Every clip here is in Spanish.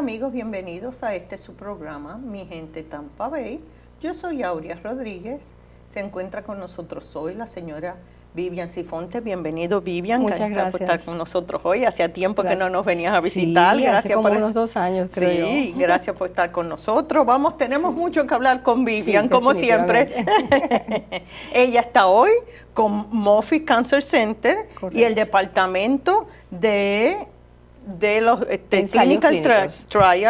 amigos? Bienvenidos a este su programa, Mi Gente Tampa Bay. Yo soy Aurea Rodríguez. Se encuentra con nosotros hoy la señora Vivian Sifonte. Bienvenido, Vivian. Muchas gracias. por estar con nosotros hoy. Hacía tiempo que no nos venías a visitar. gracias hace por unos dos años, creo. Sí, gracias por estar con nosotros. Vamos, tenemos mucho que hablar con Vivian, como siempre. Ella está hoy con Moffitt Cancer Center y el departamento de de los eh, clinical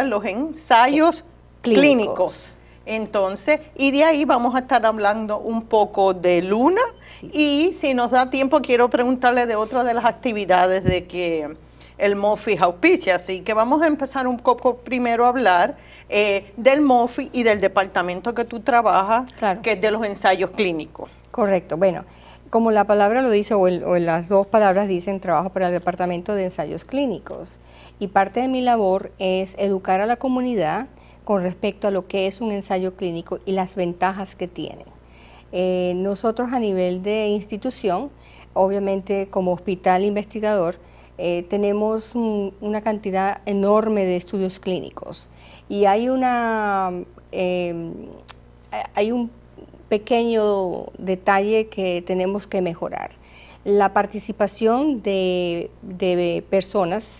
los ensayos clínicos. Entonces, y de ahí vamos a estar hablando un poco de Luna y si nos da tiempo quiero preguntarle de otra de las actividades de que el MOFI auspicia, así que vamos a empezar un poco primero a hablar eh, del MOFI y del departamento que tú trabajas, que es de los ensayos clínicos. Correcto, bueno, como la palabra lo dice, o, las dos palabras dicen, trabajo para el Departamento de Ensayos Clínicos. Y parte de mi labor es educar a la comunidad con respecto a lo que es un ensayo clínico y las ventajas que tiene. Eh, nosotros a nivel de institución, obviamente como hospital investigador, eh, tenemos una cantidad enorme de estudios clínicos y hay una... Eh, hay un pequeño detalle que tenemos que mejorar. La participación de, personas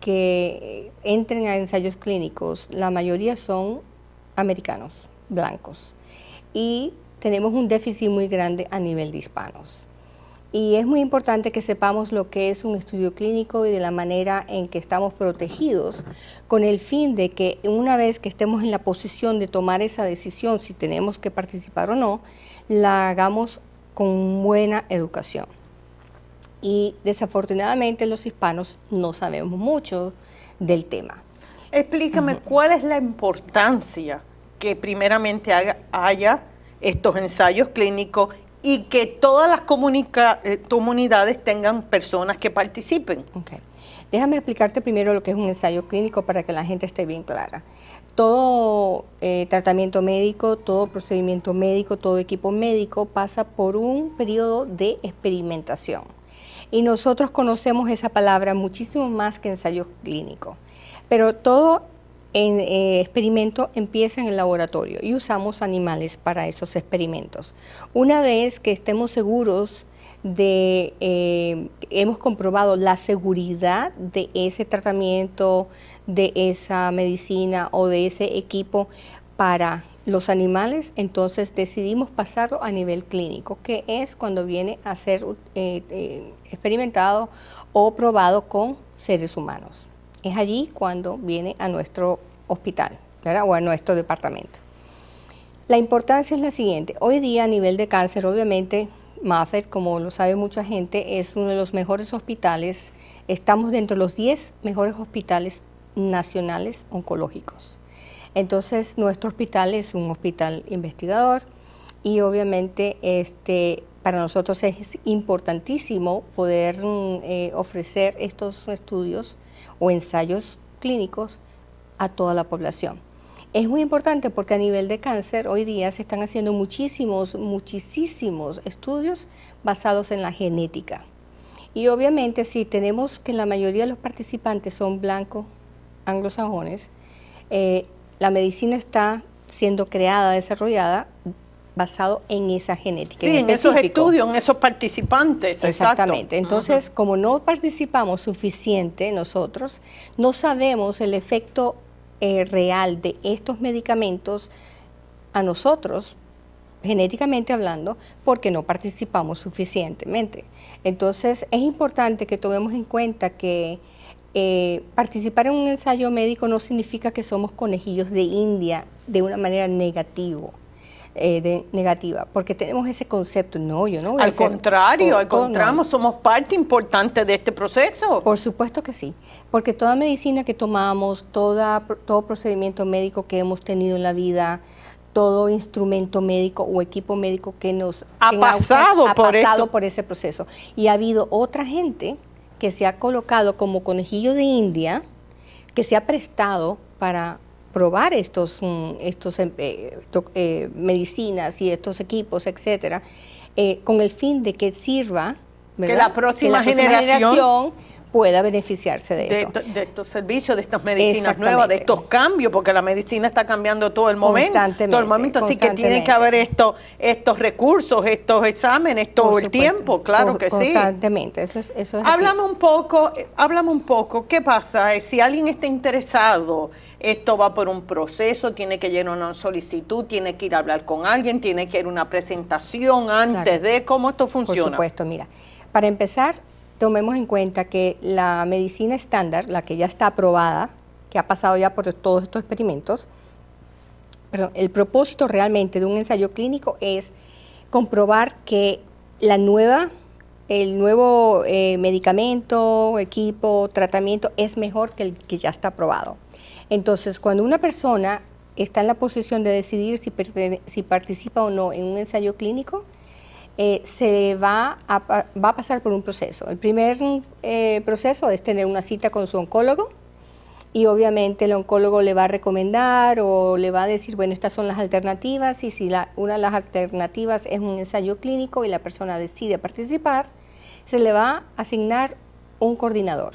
que entren a ensayos clínicos, la mayoría son americanos, blancos, y tenemos un déficit muy grande a nivel de hispanos. Y es muy importante que sepamos lo que es un estudio clínico y de la manera en que estamos protegidos, con el fin de que una vez que estemos en la posición de tomar esa decisión, si tenemos que participar o no, la hagamos con buena educación. Y desafortunadamente los hispanos no sabemos mucho del tema. Explícame cuál es la importancia que primeramente haya estos ensayos clínicos y que todas las eh, comunidades tengan personas que participen. Okay. Déjame explicarte primero lo que es un ensayo clínico para que la gente esté bien clara. Todo eh, tratamiento médico, todo procedimiento médico, todo equipo médico pasa por un periodo de experimentación. Y nosotros conocemos esa palabra muchísimo más que ensayo clínico. Pero todo en, eh, experimento empieza en el laboratorio y usamos animales para esos experimentos. Una vez que estemos seguros de, eh, hemos comprobado la seguridad de ese tratamiento, de esa medicina o de ese equipo para los animales, entonces decidimos pasarlo a nivel clínico, que es cuando viene a ser eh, experimentado o probado con seres humanos. Es allí cuando viene a nuestro hospital ¿verdad? o a nuestro departamento. La importancia es la siguiente. Hoy día a nivel de cáncer, obviamente, Muffet como lo sabe mucha gente, es uno de los mejores hospitales. Estamos dentro de los 10 mejores hospitales nacionales oncológicos. Entonces, nuestro hospital es un hospital investigador y obviamente este, para nosotros es importantísimo poder mm, eh, ofrecer estos estudios o ensayos clínicos a toda la población. Es muy importante porque a nivel de cáncer hoy día se están haciendo muchísimos, muchísimos estudios basados en la genética. Y obviamente si tenemos que la mayoría de los participantes son blancos, anglosajones, eh, la medicina está siendo creada, desarrollada basado en esa genética. Sí, en, esos estudios, en esos participantes. Exactamente. Entonces, como no participamos suficiente nosotros, no sabemos el efecto eh, real de estos medicamentos a nosotros genéticamente hablando, porque no participamos suficientemente. Entonces, es importante que tomemos en cuenta que eh, participar en un ensayo médico no significa que somos conejillos de India de una manera negativa. Eh, de, negativa, porque tenemos ese concepto, no, yo no voy al contrario, al contrario, somos parte importante de este proceso. Por supuesto que sí, porque toda medicina que tomamos, todo procedimiento médico que hemos tenido en la vida, todo instrumento médico o equipo médico que nos ha pasado, ha pasado por ese proceso. Y ha habido otra gente que se ha colocado como conejillo de India, que se ha prestado para probar estos, mm, estos em, eh, eh, medicinas y estos equipos, etcétera, eh, con el fin de que sirva que la próxima, generación pueda beneficiarse de, Esto, de, estos servicios, de estas medicinas nuevas, de estos cambios, porque la medicina está cambiando todo el momento. Todo el momento, así que tiene que haber esto, estos recursos, estos exámenes todo el tiempo, claro que sí. Constantemente, eso es, un poco, eh, háblame un poco, ¿qué pasa? Eh, si alguien está interesado, esto va por un proceso, tiene que llenar una solicitud, tiene que ir a hablar con alguien, tiene que ir a una presentación antes de cómo esto funciona. Por supuesto, mira, para empezar, tomemos en cuenta que la medicina estándar, la que ya está aprobada, que ha pasado ya por todos estos experimentos, el propósito realmente de un ensayo clínico es comprobar que la nueva, el nuevo eh, medicamento, equipo, tratamiento es mejor que el que ya está aprobado. Entonces, cuando una persona está en la posición de decidir si participa o no en un ensayo clínico, eh, se va a, pasar por un proceso. El primer eh, proceso es tener una cita con su oncólogo y obviamente el oncólogo le va a recomendar o le va a decir, bueno, estas son las alternativas y si una de las alternativas es un ensayo clínico y la persona decide participar, se le va a asignar un coordinador.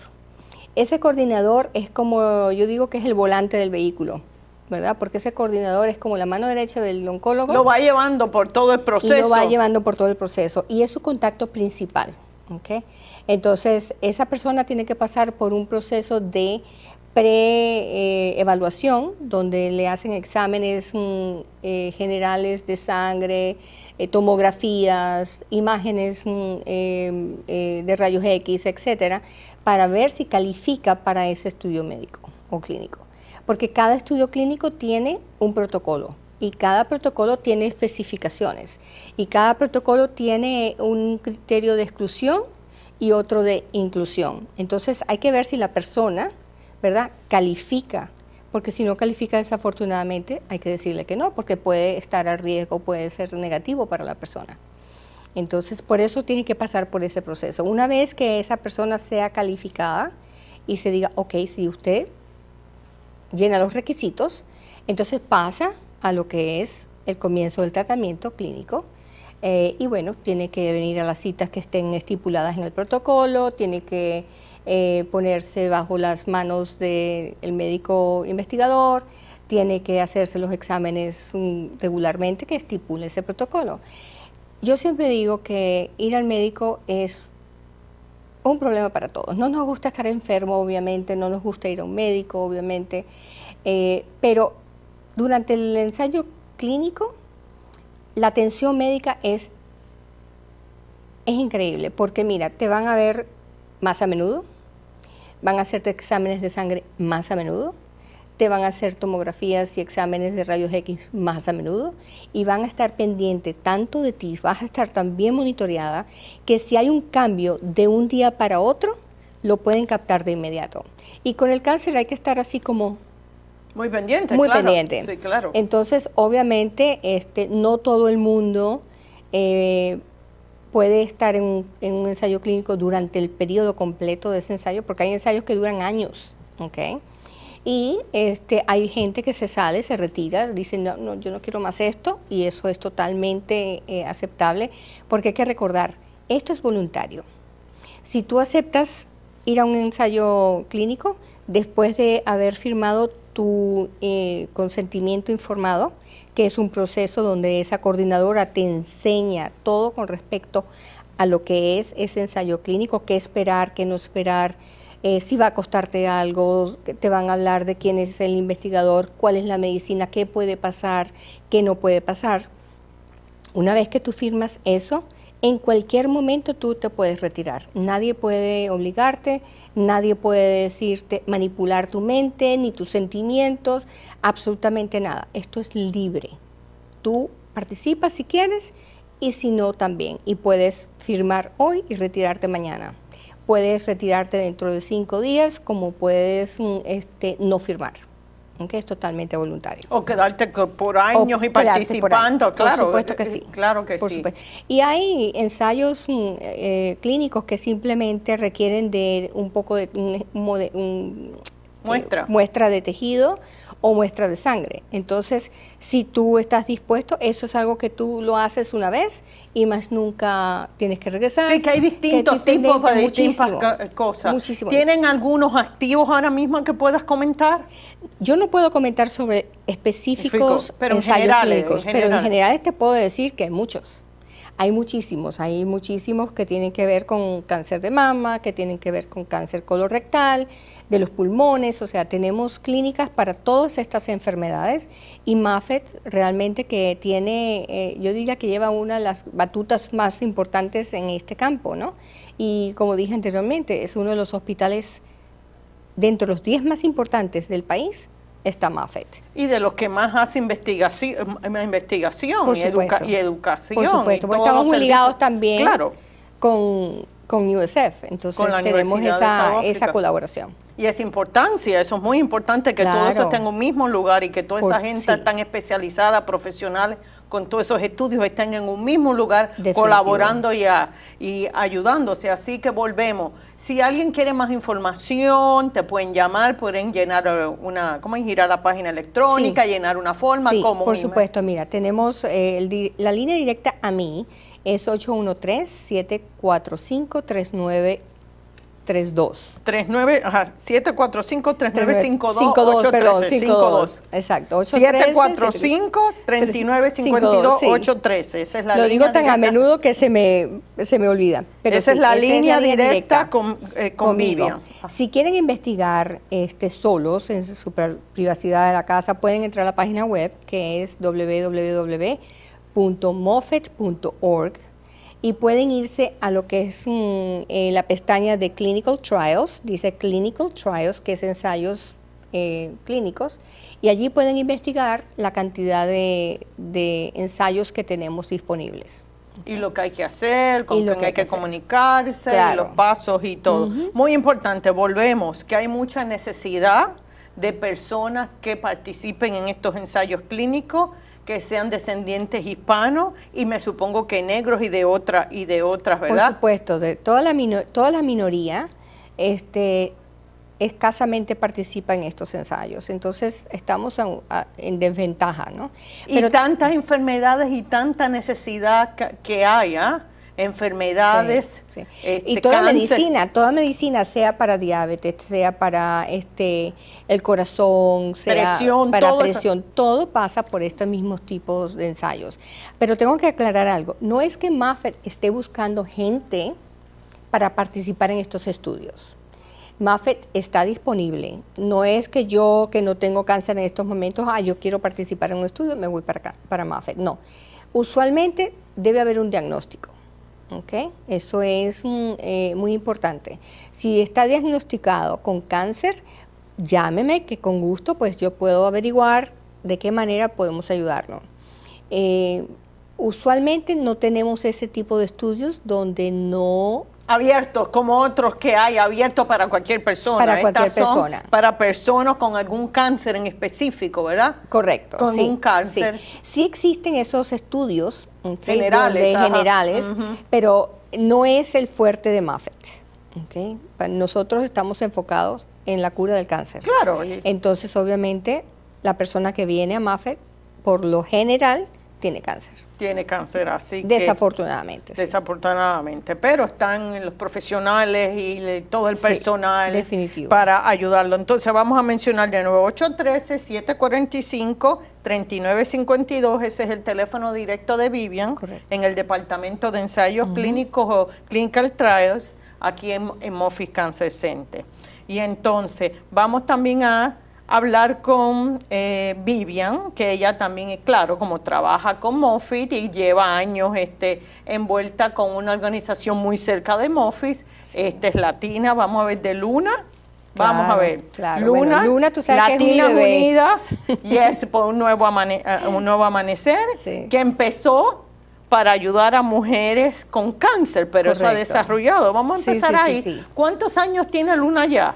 Ese coordinador es como yo digo que es el volante del vehículo ¿verdad? Porque ese coordinador es como la mano derecha del oncólogo. Lo va llevando por todo el proceso. lo va llevando por todo el proceso y es su contacto principal, ¿ok? Entonces, esa persona tiene que pasar por un proceso de pre-evaluación, donde le hacen exámenes mm, eh, generales de sangre, eh, tomografías, imágenes mm, em, eh, de rayos X, etcétera, para ver si califica para ese estudio médico o clínico porque cada estudio clínico tiene un protocolo y cada protocolo tiene especificaciones y cada protocolo tiene un criterio de exclusión y otro de inclusión. Entonces hay que ver si la persona, ¿verdad?, califica, porque si no califica desafortunadamente hay que decirle que no, porque puede estar a riesgo, puede ser negativo para la persona. Entonces por eso tiene que pasar por ese proceso. Una vez que esa persona sea calificada y se diga, ok, si usted llena los requisitos, entonces pasa a lo que es el comienzo del tratamiento clínico. Eh, y bueno, tiene que venir a las citas que estén estipuladas en el protocolo, tiene que eh, ponerse bajo las manos del médico investigador, tiene que hacerse los exámenes mm, regularmente que estipule ese protocolo. Yo siempre digo que ir al médico es un problema para todos. No nos gusta estar enfermo, obviamente, no nos gusta ir a un médico, obviamente, eh, pero durante el ensayo clínico, la atención médica es, es increíble, porque mira, te van a ver más a menudo, van a hacerte exámenes de sangre más a menudo, van a hacer tomografías y exámenes de rayos X más a menudo y van a estar pendiente tanto de ti, vas a estar también monitoreada que si hay un cambio de un día para otro, lo pueden captar de inmediato. Y con el cáncer hay que estar así como muy pendiente, muy pendiente. Sí, claro. Entonces, obviamente, este, no todo el mundo eh, puede estar en, un ensayo clínico durante el periodo completo de ese ensayo, porque hay ensayos que duran años, ¿ok? y este, hay gente que se sale, se retira, dice, no, no, yo no quiero más esto y eso es totalmente eh, aceptable porque hay que recordar, esto es voluntario. Si tú aceptas ir a un ensayo clínico después de haber firmado tu eh, consentimiento informado, que es un proceso donde esa coordinadora te enseña todo con respecto a lo que es ese ensayo clínico, qué esperar, qué no esperar, eh, si va a costarte algo, te van a hablar de quién es el investigador, cuál es la medicina, qué puede pasar, qué no puede pasar. Una vez que tú firmas eso, en cualquier momento tú te puedes retirar. Nadie puede obligarte, nadie puede decirte manipular tu mente ni tus sentimientos, absolutamente nada. Esto es libre. Tú participas si quieres y si no también. Y puedes firmar hoy y retirarte mañana puedes retirarte dentro de cinco días, como puedes mm, este, no firmar. aunque es totalmente voluntario. O quedarte por años y participando, claro. Por supuesto que eh, sí. Claro que Y hay ensayos mm, eh, clínicos que simplemente requieren de un poco de un, este, muestra. muestra de tejido o muestra de sangre. Entonces, si tú estás dispuesto, eso es algo que tú lo haces una vez y más nunca tienes que regresar. Sí, que hay distintos tipos de distintas cosas. ¿Tienen algunos activos ahora mismo que puedas comentar? Yo no puedo comentar sobre específicos pero en general, pero en general te puedo decir que hay muchos. Hay muchísimos, hay muchísimos que tienen que ver con cáncer de mama, que tienen que ver con cáncer colorectal, de los pulmones, o sea, tenemos clínicas para todas estas enfermedades y Mafet realmente que tiene, eh, yo diría que lleva una de las batutas más importantes en este campo, ¿no? Y como dije anteriormente, es uno de los hospitales dentro de los 10 más importantes del país está Mafet. Y de los que más hace investigación, investigación y, educación. Por supuesto, estamos muy ligados también con, con USF, entonces tenemos esa, esa colaboración. Y es importancia, eso es muy importante que todo eso esté en un mismo lugar y que toda esa gente tan especializada, profesional, con todos esos estudios estén en un mismo lugar colaborando y, y ayudándose. Así que volvemos. Si alguien quiere más información, te pueden llamar, pueden llenar eh, una, ¿cómo es? Girar la página electrónica, llenar una forma. Sí, por supuesto, mira, tenemos eh, la línea directa a mí es 813 745 39 32. 39, 745 3952 813 52. Exacto, 745 3952 813. Esa es la Lo digo tan a menudo que se me, se me olvida. esa, es la línea directa, con, eh, Vivian. Si quieren investigar este, solos en su privacidad de la casa, pueden entrar a la página web que es www.moffett.org y pueden irse a lo que es mm, eh, la pestaña de Clinical Trials, dice Clinical Trials, que es ensayos eh, clínicos, y allí pueden investigar la cantidad de, ensayos que tenemos disponibles. Y lo que hay que hacer, con quién hay que, comunicarse, los pasos y todo. Muy importante, volvemos, que hay mucha necesidad de personas que participen en estos ensayos clínicos que sean descendientes hispanos y me supongo que negros y de otra y de otras, ¿verdad? Por supuesto, de toda la toda la minoría este escasamente participa en estos ensayos, entonces estamos en desventaja, ¿no? y tantas enfermedades y tanta necesidad que, haya. ¿ah? enfermedades. Este, y toda medicina, toda medicina, sea para diabetes, sea para este el corazón, sea para todo presión, todo pasa por estos mismos tipos de ensayos. Pero tengo que aclarar algo, no es que Maffet esté buscando gente para participar en estos estudios. Maffet está disponible. No es que yo, que no tengo cáncer en estos momentos, ah, yo quiero participar en un estudio, me voy para acá, para Mafet. No. Usualmente debe haber un diagnóstico. Okay. Eso es mm, eh, muy importante. Si está diagnosticado con cáncer, llámeme que con gusto pues yo puedo averiguar de qué manera podemos ayudarlo. Eh, usualmente no tenemos ese tipo de estudios donde no abiertos como otros que hay abiertos para cualquier persona. Para cualquier persona. para personas con algún cáncer en específico, ¿verdad? Correcto. Con un cáncer. Sí. existen esos estudios generales, generales pero no es el fuerte de Muffet. Nosotros estamos enfocados en la cura del cáncer. Claro. Entonces, obviamente, la persona que viene a Mafet por lo general, tiene cáncer. Tiene cáncer, así que... Desafortunadamente. Desafortunadamente, pero están los profesionales y todo el personal para ayudarlo. Entonces vamos a mencionar de nuevo 813-745-3952, ese es el teléfono directo de Vivian en el Departamento de Ensayos Clínicos o Clinical Trials aquí en, en Moffitt Cancer Center. Y entonces vamos también a hablar con eh, Vivian, que ella también, claro, como trabaja con Moffitt y lleva años este, envuelta con una organización muy cerca de Moffitt, Esta es latina, vamos a ver, de Luna. vamos a ver. Luna, Luna tú sabes que es Unidas, por un nuevo, eh, un nuevo amanecer, que empezó para ayudar a mujeres con cáncer, pero eso ha desarrollado. Vamos a empezar ahí. ¿Cuántos años tiene Luna ya?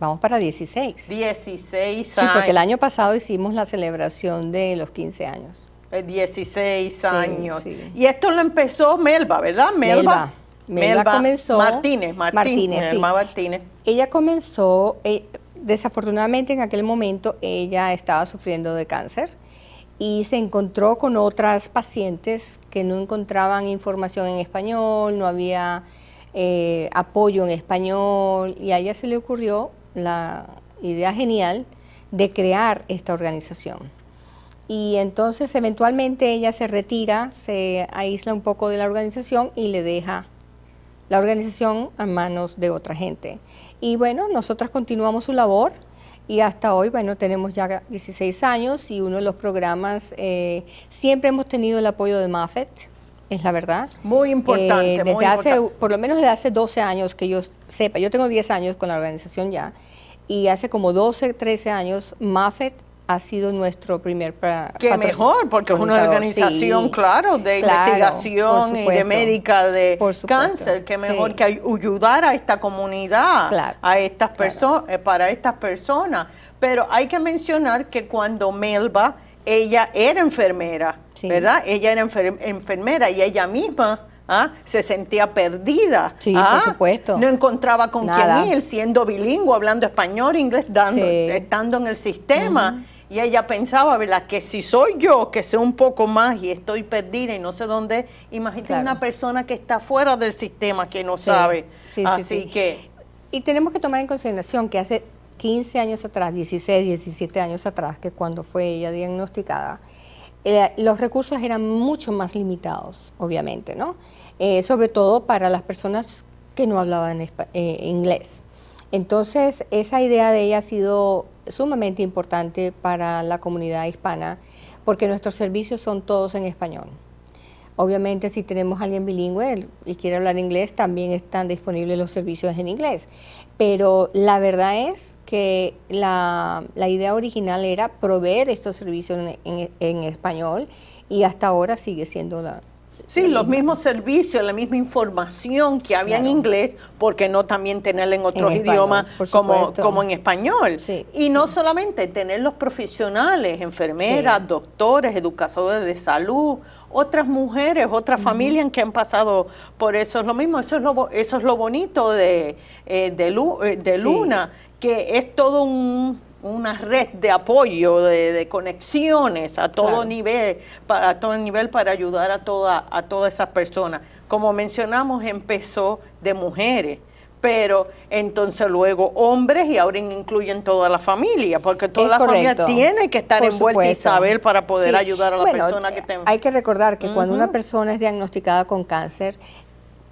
Vamos para 16. 16 años. Sí, porque el año pasado hicimos la celebración de los 15 años. 16 eh, años. Y esto lo empezó Melba, ¿verdad? Melba. Melba, comenzó. Martínez, Martínez. Martínez. Martínez. Ella comenzó, eh, desafortunadamente en aquel momento ella estaba sufriendo de cáncer y se encontró con otras pacientes que no encontraban información en español, no había eh, apoyo en español y a ella se le ocurrió la idea genial de crear esta organización. Y entonces eventualmente ella se retira, se aísla un poco de la organización y le deja la organización a manos de otra gente. Y bueno, nosotras continuamos su labor y hasta hoy, bueno, tenemos ya 16 años y uno de los programas, eh, siempre hemos tenido el apoyo de Mafet es la verdad. Muy eh, importante. por lo menos desde hace 12 años que yo sepa, yo tengo 10 años con la organización ya, y hace como 12, 13 años, MAFET ha sido nuestro primer que mejor porque es una organización claro de investigación y de médica de cáncer que mejor que ayudar a esta comunidad a estas personas eh, para estas personas pero hay que mencionar que cuando Melba ella era enfermera, ¿verdad? Ella era enfermera y ella misma ¿ah? se sentía perdida. Sí, ¿ah? por supuesto. No encontraba con quién ir, siendo bilingüe, hablando español, inglés, estando en el sistema. Y ella pensaba, ¿verdad? Que si soy yo, que sé un poco más y estoy perdida y no sé dónde, imagínate una persona que está fuera del sistema, que no sabe. Así que... Y tenemos que tomar en consideración que hace 15 años atrás, 16, 17 años atrás, que cuando fue ella diagnosticada, eh, los recursos eran mucho más limitados, obviamente, ¿no? Eh, sobre todo para las personas que no hablaban eh, inglés. Entonces, esa idea de ella ha sido sumamente importante para la comunidad hispana, porque nuestros servicios son todos en español. Obviamente, si tenemos alguien bilingüe y quiere hablar inglés, también están disponibles los servicios en inglés. Pero la verdad es que la, la idea original era proveer estos servicios en, en, español y hasta ahora sigue siendo la, Sí, los mismos servicios, la misma información que había en inglés, porque no también tenerla en otros idiomas como, como en español. y no solamente tener los profesionales, enfermeras, doctores, educadores de salud, otras mujeres, otras familias que han pasado por eso. Es lo mismo, eso es lo, eso es lo bonito de, eh, de eh, Luna, que es todo un una red de apoyo, de, conexiones a todo nivel, para todo nivel para ayudar a toda, a todas esas personas. Como mencionamos, empezó de mujeres, pero entonces luego hombres y ahora incluyen toda la familia, porque toda la familia tiene que estar envuelta y saber para poder ayudar a la persona que tenga. Hay que recordar que cuando una persona es diagnosticada con cáncer,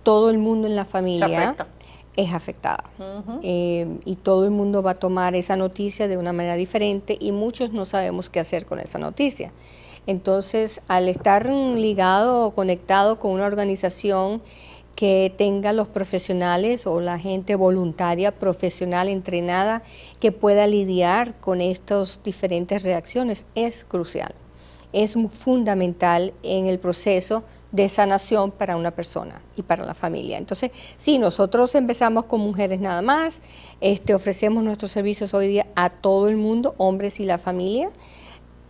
todo el mundo en la familia es afectada. Eh, y todo el mundo va a tomar esa noticia de una manera diferente y muchos no sabemos qué hacer con esa noticia. Entonces, al estar ligado o conectado con una organización que tenga los profesionales o la gente voluntaria, profesional, entrenada, que pueda lidiar con estas diferentes reacciones, es crucial es fundamental en el proceso de sanación para una persona y para la familia. Entonces, si nosotros empezamos con mujeres nada más, este, ofrecemos nuestros servicios hoy día a todo el mundo, hombres y la familia.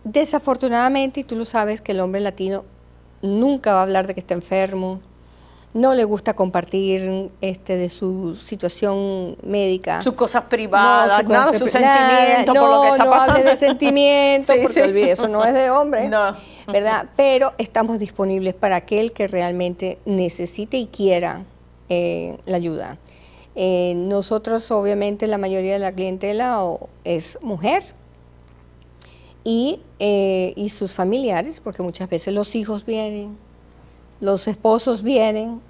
Desafortunadamente, y tú lo sabes, que el hombre latino nunca va a hablar de que está enfermo, no le gusta compartir este de su situación médica. Sus cosas privadas, nada, sus sentimientos por lo que está pasando. No de sentimientos, porque eso no es de hombre, no. ¿verdad? Pero estamos disponibles para aquel que realmente necesite y quiera eh, la ayuda. Eh, nosotros, obviamente, la mayoría de la clientela es mujer, y, eh, y, sus familiares, porque muchas veces los hijos vienen, los esposos vienen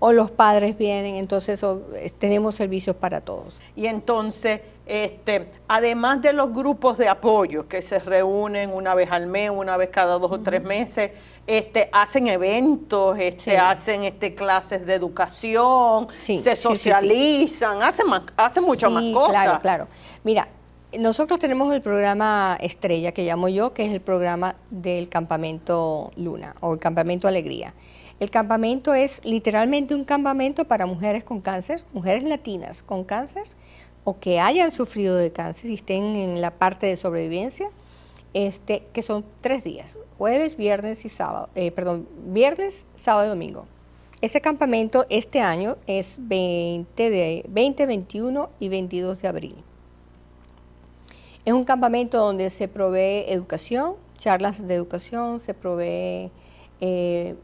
o los padres vienen, entonces eh, tenemos servicios para todos. Y entonces, este, además de los grupos de apoyo que se reúnen una vez al mes, una vez cada dos o tres meses, este, hacen eventos, este, hacen este, clases de educación, se socializan, hacen, más, hacen mucho más cosas. Claro, claro. Mira, nosotros tenemos el programa estrella que llamo yo, que es el programa del campamento Luna o el campamento Alegría. El campamento es literalmente un campamento para mujeres con cáncer, mujeres latinas con cáncer o que hayan sufrido de cáncer y estén en la parte de sobrevivencia, este, que son tres días, jueves, viernes y sábado, eh, perdón, viernes, sábado y domingo. Ese campamento este año es 20 de 20, 21 y 22 de abril. Es un campamento donde se provee educación, charlas de educación, se provee eh,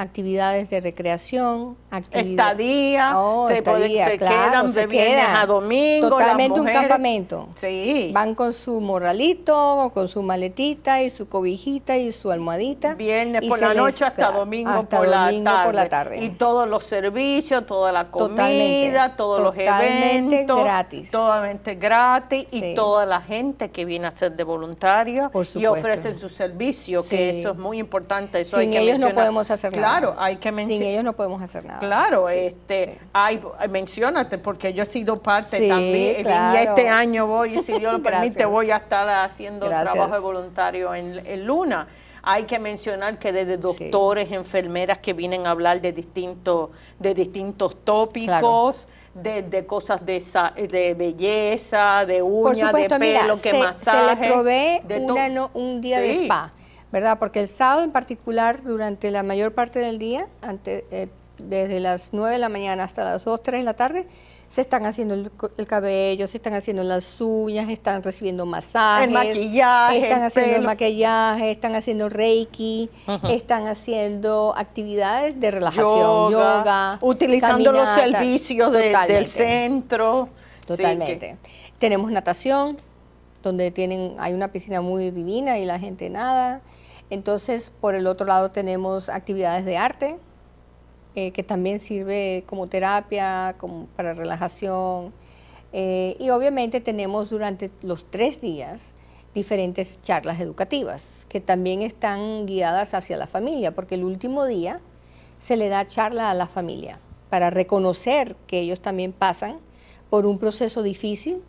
actividades de recreación, actividades... Oh, estadía, se, quedan se de a domingo. Totalmente un campamento. Sí. Van con su morralito, con su maletita y su cobijita y su almohadita. Viernes por la noche hasta domingo, por, la tarde. Y todos los servicios, toda la comida, todos los eventos. gratis. Totalmente gratis y toda la gente que viene a ser de voluntaria y ofrecen su servicio, que eso es muy importante. Eso Sin hay que ellos no podemos hacer nada. Claro, hay que mencionar. Sin ellos no podemos hacer nada. Claro, este, Hay, menciónate, porque yo he sido parte también. Y este año voy, si Dios lo permite, voy a estar haciendo trabajo de voluntario en, el Luna hay que mencionar que desde doctores, enfermeras que vienen a hablar de distintos, de distintos tópicos, de, cosas de, belleza, de uñas, de pelo, que más masaje. Se le provee un día de spa. ¿verdad? Porque el sábado en particular, durante la mayor parte del día, eh, desde las 9 de la mañana hasta las 2, 3 de la tarde, se están haciendo el, cabello, se están haciendo las uñas, están recibiendo masajes, el maquillaje, están haciendo el maquillaje, están haciendo reiki, están haciendo actividades de relajación, yoga, utilizando los servicios del centro. Totalmente. Tenemos natación, donde tienen, hay una piscina muy divina y la gente nada. Entonces, por el otro lado tenemos actividades de arte, eh, que también sirve como terapia, como para relajación. Eh, y obviamente tenemos durante los tres días diferentes charlas educativas, que también están guiadas hacia la familia, porque el último día se le da charla a la familia para reconocer que ellos también pasan por un proceso difícil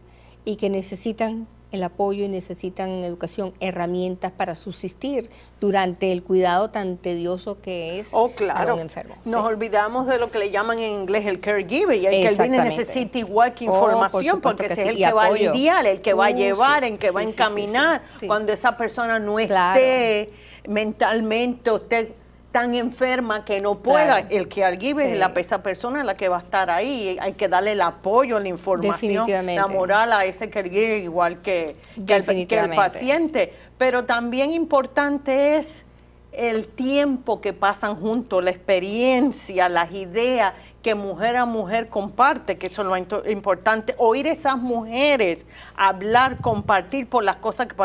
y que necesitan el apoyo y necesitan educación herramientas para subsistir durante el cuidado tan tedioso que es oh, para un enfermo. Nos olvidamos de lo que le llaman en inglés el caregiver y el viene necesita igual que oh, información porque ese es el que va a lidiar, el que va a llevar, el que va a encaminar cuando esa persona no esté mentalmente, usted tan enferma que no pueda, el que alguien la esa persona la que va a estar ahí, hay que darle el apoyo, la información, la moral a ese que, alguive igual que el paciente. Pero también importante es el tiempo que pasan juntos, la experiencia, las ideas que mujer a mujer comparte, que eso es lo importante, oír esas mujeres hablar, compartir por las cosas que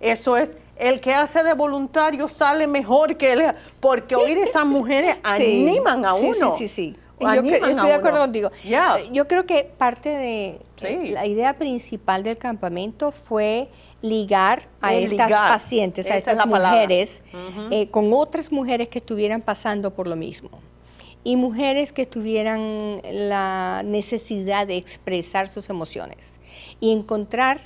eso es el que hace de voluntario sale mejor que él, porque oír esas mujeres animan a uno. Sí, sí, sí. Yo, estoy de acuerdo contigo. Eh, yo creo que parte de eh, la idea principal del campamento fue ligar a estas pacientes, a estas mujeres, eh, con otras mujeres que estuvieran pasando por lo mismo y mujeres que tuvieran la necesidad de expresar sus emociones y encontrar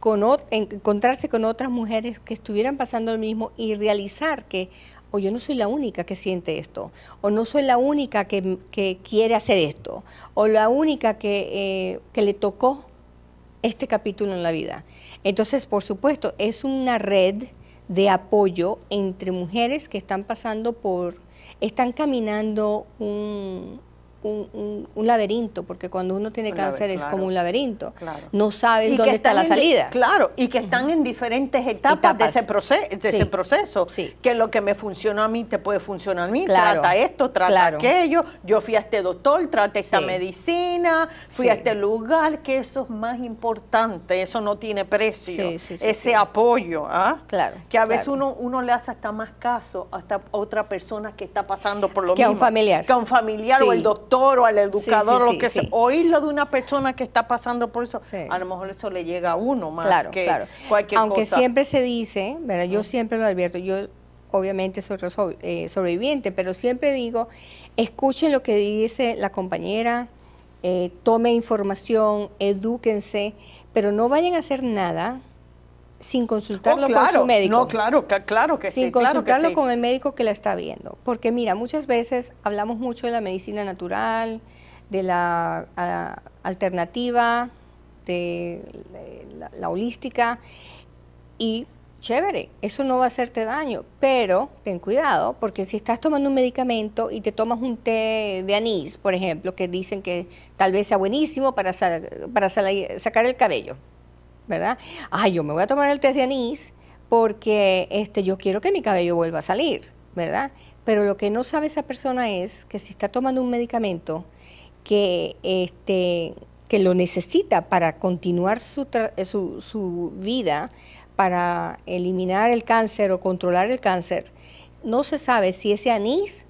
con encontrarse con otras mujeres que estuvieran pasando lo mismo y realizar que o oh, yo no soy la única que siente esto, o no soy la única que, quiere hacer esto, o la única que, eh, que le tocó este capítulo en la vida. Entonces, por supuesto, es una red de apoyo entre mujeres que están pasando por, están caminando un, un, laberinto, porque cuando uno tiene cáncer es como un laberinto. No sabes dónde está la salida. claro, y que están en diferentes etapas, de, ese, proceso, de proceso. Que lo que me funcionó a mí te puede funcionar a mí. Trata esto, trata aquello. Yo fui a este doctor, trate esta medicina, fui a este lugar, que eso es más importante. Eso no tiene precio. ese apoyo. ¿ah? Claro. Que a veces uno, uno le hace hasta más caso a otra persona que está pasando por lo que mismo. Que a un familiar. Que a un familiar o el doctor o al educador, lo que oírlo de una persona que está pasando por eso, a lo mejor eso le llega a uno más que claro. cualquier Aunque siempre se dice, yo siempre lo advierto, yo obviamente soy eh, sobreviviente, pero siempre digo, escuchen lo que dice la compañera, eh, tome información, edúquense, pero no vayan a hacer nada sin consultarlo oh, con su médico. No, claro, claro que sí. Sin consultarlo con el médico que la está viendo. Porque mira, muchas veces hablamos mucho de la medicina natural, de la alternativa, de la, holística, y chévere, eso no va a hacerte daño, pero ten cuidado, porque si estás tomando un medicamento y te tomas un té de anís, por ejemplo, que dicen que tal vez sea buenísimo para sacar el cabello, ¿verdad? Ay, yo me voy a tomar el test de anís porque este, yo quiero que mi cabello vuelva a salir, ¿verdad? Pero lo que no sabe esa persona es que si está tomando un medicamento que, este, que lo necesita para continuar su, eh, su, vida, para eliminar el cáncer o controlar el cáncer, no se sabe si ese anís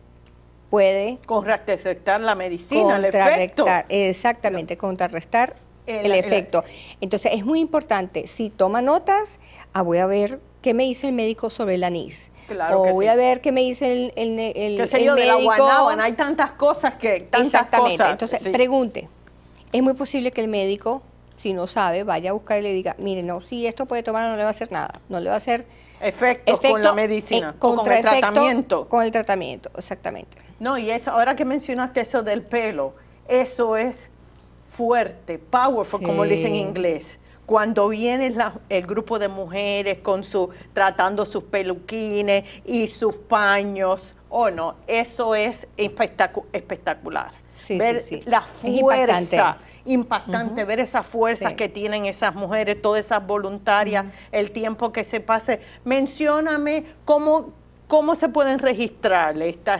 puede... Contrarrestar la medicina, el efecto. Exactamente, contrarrestar el, efecto. Entonces es muy importante, si toma notas, ah, voy a ver qué me dice el médico sobre el anís. Claro o voy a ver qué me dice el, el, el ¿Qué de la guanábana? Hay tantas cosas que... Exactamente. Entonces, pregunte. Es muy posible que el médico, si no sabe, vaya a buscar y le diga, mire, no, si esto puede tomar, no le va a hacer nada. No le va a hacer... Efecto, con la eh, medicina, con el tratamiento. Con el tratamiento, exactamente. No, y eso, ahora que mencionaste eso del pelo, eso es fuerte, powerful, como le dicen en inglés. Cuando viene el grupo de mujeres con su, tratando sus peluquines y sus paños, o oh, no, eso es espectacular. ver la fuerza impactante, ver esas fuerzas que tienen esas mujeres, todas esas voluntarias, el tiempo que se pase. Mencióname cómo ¿Cómo se pueden registrar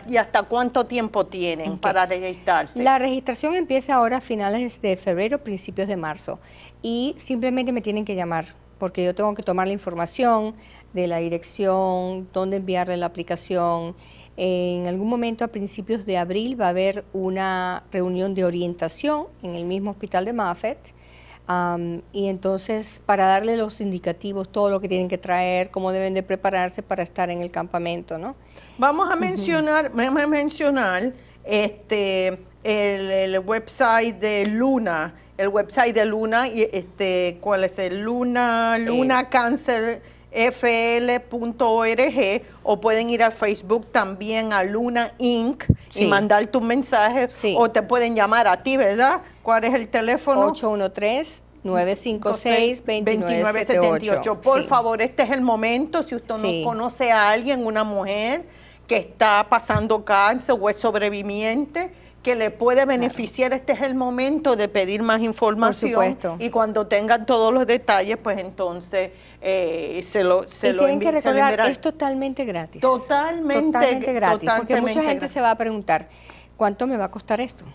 y hasta cuánto tiempo tienen para registrarse? La registración empieza ahora a finales de febrero, principios de marzo y simplemente me tienen que llamar porque yo tengo que tomar la información de la dirección, dónde enviarle la aplicación. En algún momento a principios de abril va a haber una reunión de orientación en el mismo hospital de Maffet y entonces, para darle los indicativos, todo lo que tienen que traer, cómo deben de prepararse para estar en el campamento, ¿no? Vamos a mencionar, vamos mencionar este, el, website de Luna, el website de Luna, y este, ¿cuál es el? Luna, Luna fl.org o pueden ir a Facebook también a Luna Inc. y mandar tus mensajes o te pueden llamar a ti, ¿verdad? ¿Cuál es el teléfono? 813 956-2978. Por favor, este es el momento. Si usted no conoce a alguien, una mujer que está pasando cáncer o es sobreviviente, que le puede beneficiar, este es el momento de pedir más información. Por Y cuando tengan todos los detalles, pues entonces eh, se lo se lo tienen que recordar, es totalmente gratis. Totalmente, gratis. porque mucha gente se va a preguntar, ¿cuánto me va a costar esto?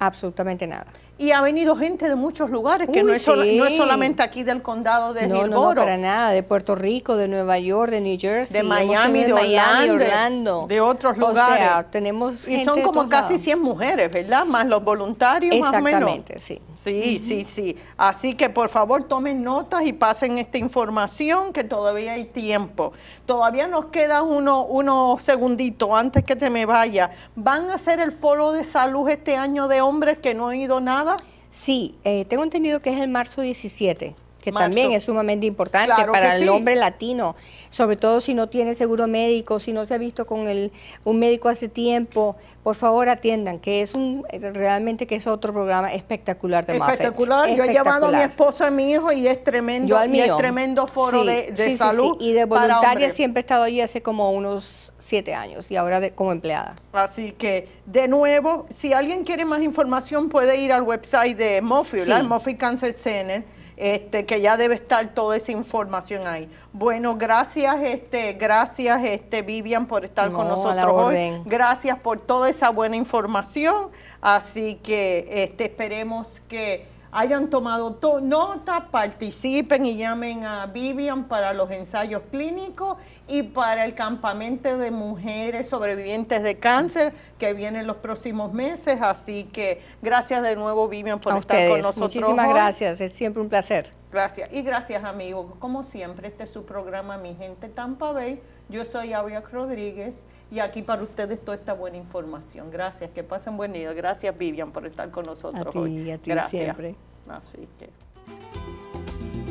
Absolutamente nada y ha venido gente de muchos lugares, que no, es no, es solamente aquí del condado de no, no, no, para nada, de Puerto Rico, de Nueva York, de New Jersey. De Miami, de Orlando, De otros lugares. O sea, tenemos gente Y son como casi 100 mujeres, ¿verdad? Más los voluntarios, más o menos. Exactamente, sí. Sí, sí, sí. Así que por favor tomen notas y pasen esta información que todavía hay tiempo. Todavía nos quedan unos segunditos antes que te me vaya. ¿Van a hacer el foro de salud este año de hombres que no han ido nada? Sí, eh, tengo entendido que es el marzo 17 que también es sumamente importante para el hombre latino, sobre todo si no tiene seguro médico, si no se ha visto con el, un médico hace tiempo, por favor atiendan, que es un realmente que es otro programa espectacular de más. Espectacular, yo he llevado a mi esposa y a mi hijo y es tremendo, es tremendo foro de, salud. Y de voluntaria siempre he estado allí hace como unos siete años y ahora como empleada. Así que, de nuevo, si alguien quiere más información puede ir al website de Moffitt, el Moffitt Cancer Center este, que ya debe estar toda esa información ahí. Bueno, gracias, este, gracias, este, Vivian, por estar con nosotros hoy. Gracias por toda esa buena información. Así que este, esperemos que hayan tomado nota, participen y llamen a Vivian para los ensayos clínicos y para el campamento de mujeres sobrevivientes de cáncer que viene en los próximos meses. Así que gracias de nuevo, Vivian, por estar con nosotros. Muchísimas gracias, es siempre un placer. Gracias. Y gracias, amigos. Como siempre, este es su programa Mi Gente Tampa Bay. Yo soy Avia Rodríguez y aquí para ustedes toda esta buena información. Gracias, que pasen buen día. Gracias Vivian por estar con nosotros hoy. Gracias. siempre. Así que.